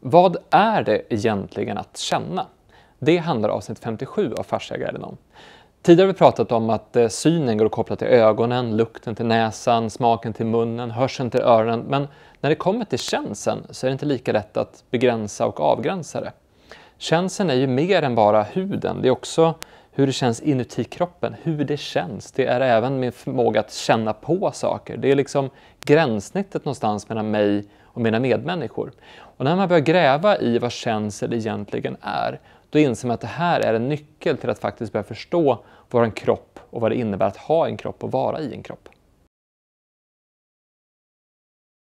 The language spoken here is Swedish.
Vad är det egentligen att känna? Det handlar avsnitt 57 av Fasciaguiden om. Tidigare har vi pratat om att eh, synen går att koppla till ögonen, lukten till näsan, smaken till munnen, hörseln till öronen. Men när det kommer till känseln så är det inte lika lätt att begränsa och avgränsa det. Känseln är ju mer än bara huden. Det är också hur det känns inuti kroppen, hur det känns. Det är även min förmåga att känna på saker. Det är liksom gränssnittet någonstans mellan mig och mina medmänniskor. Och när man börjar gräva i vad känsel egentligen är, då inser man att det här är en nyckel till att faktiskt börja förstå vår kropp och vad det innebär att ha en kropp och vara i en kropp.